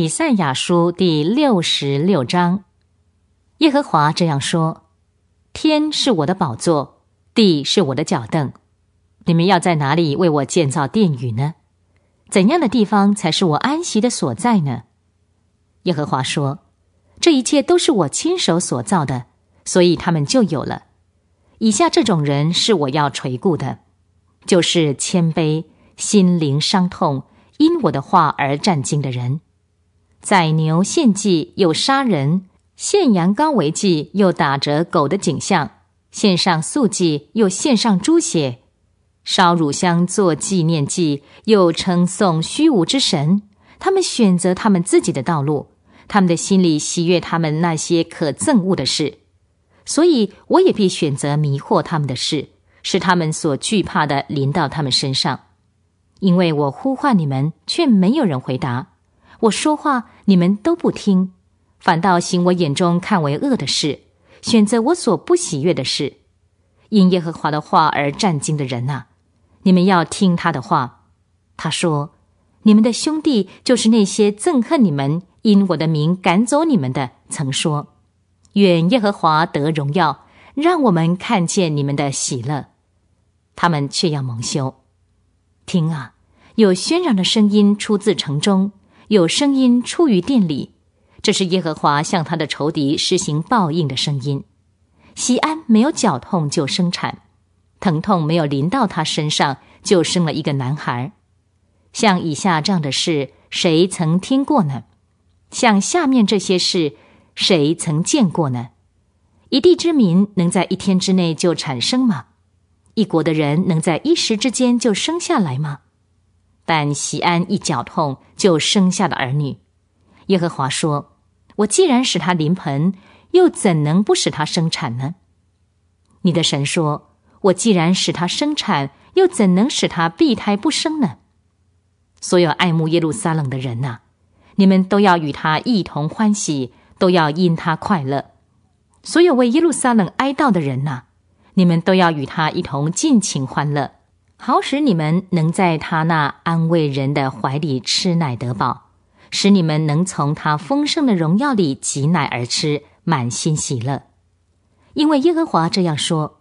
比赛亚书第六十六章，耶和华这样说：“天是我的宝座，地是我的脚凳。你们要在哪里为我建造殿宇呢？怎样的地方才是我安息的所在呢？”耶和华说：“这一切都是我亲手所造的，所以他们就有了。以下这种人是我要垂顾的，就是谦卑、心灵伤痛、因我的话而战惊的人。”宰牛献祭又杀人，献羊羔为祭又打着狗的景象，献上素祭又献上猪血，烧乳香作纪念祭，又称颂虚无之神。他们选择他们自己的道路，他们的心里喜悦他们那些可憎恶的事，所以我也必选择迷惑他们的事，使他们所惧怕的临到他们身上，因为我呼唤你们，却没有人回答。我说话你们都不听，反倒行我眼中看为恶的事，选择我所不喜悦的事。因耶和华的话而战惊的人啊，你们要听他的话。他说：“你们的兄弟就是那些憎恨你们，因我的名赶走你们的，曾说：‘愿耶和华得荣耀，让我们看见你们的喜乐。’他们却要蒙羞。听啊，有喧嚷的声音出自城中。”有声音出于店里，这是耶和华向他的仇敌施行报应的声音。希安没有绞痛就生产，疼痛没有临到他身上就生了一个男孩。像以下这样的事，谁曾听过呢？像下面这些事，谁曾见过呢？一地之民能在一天之内就产生吗？一国的人能在一时之间就生下来吗？但席安一绞痛就生下了儿女。耶和华说：“我既然使他临盆，又怎能不使他生产呢？”你的神说：“我既然使他生产，又怎能使他避胎不生呢？”所有爱慕耶路撒冷的人呐，你们都要与他一同欢喜，都要因他快乐；所有为耶路撒冷哀悼的人呐，你们都要与他一同尽情欢乐。好使你们能在他那安慰人的怀里吃奶得饱，使你们能从他丰盛的荣耀里挤奶而吃，满心喜乐。因为耶和华这样说：“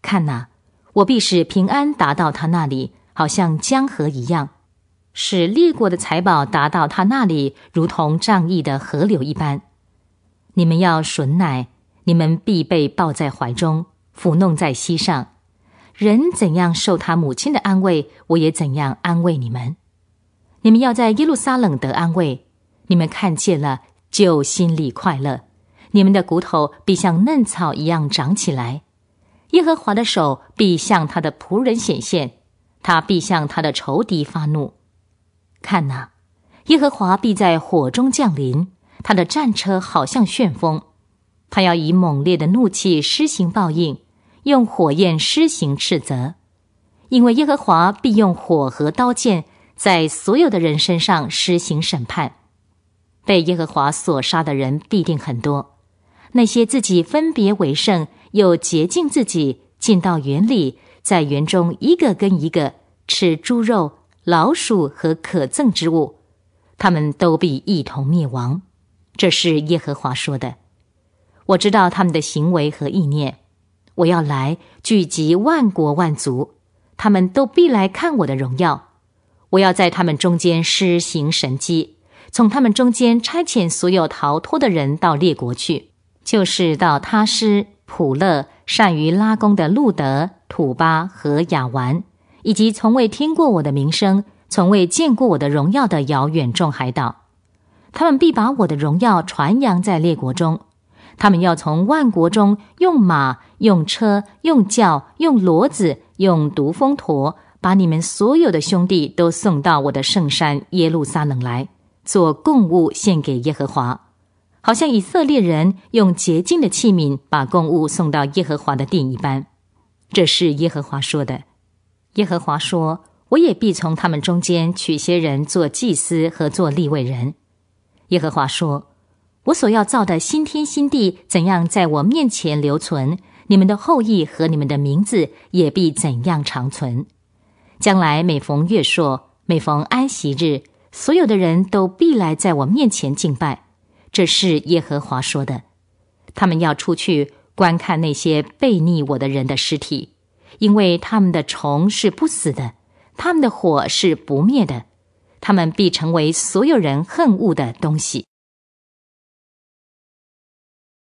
看哪，我必使平安达到他那里，好像江河一样；使列国的财宝达到他那里，如同仗义的河流一般。你们要吮奶，你们必被抱在怀中，抚弄在膝上。”人怎样受他母亲的安慰，我也怎样安慰你们。你们要在耶路撒冷得安慰，你们看见了就心里快乐。你们的骨头必像嫩草一样长起来，耶和华的手必向他的仆人显现，他必向他的仇敌发怒。看哪，耶和华必在火中降临，他的战车好像旋风，他要以猛烈的怒气施行报应。用火焰施行斥责，因为耶和华必用火和刀剑在所有的人身上施行审判。被耶和华所杀的人必定很多。那些自己分别为圣又洁净自己进到园里，在园中一个跟一个吃猪肉、老鼠和可憎之物，他们都必一同灭亡。这是耶和华说的。我知道他们的行为和意念。我要来聚集万国万族，他们都必来看我的荣耀。我要在他们中间施行神迹，从他们中间差遣所有逃脱的人到列国去，就是到他施、普勒、善于拉弓的路德、土巴和雅完，以及从未听过我的名声、从未见过我的荣耀的遥远众海岛，他们必把我的荣耀传扬在列国中。他们要从万国中用马。用车、用轿、用骡子、用毒蜂驼，把你们所有的兄弟都送到我的圣山耶路撒冷来，做供物献给耶和华，好像以色列人用洁净的器皿把供物送到耶和华的殿一般。这是耶和华说的。耶和华说：“我也必从他们中间取些人做祭司和做立位人。”耶和华说：“我所要造的新天新地，怎样在我面前留存？”你们的后裔和你们的名字也必怎样长存？将来每逢月朔、每逢安息日，所有的人都必来在我面前敬拜。这是耶和华说的。他们要出去观看那些背逆我的人的尸体，因为他们的虫是不死的，他们的火是不灭的，他们必成为所有人恨恶的东西。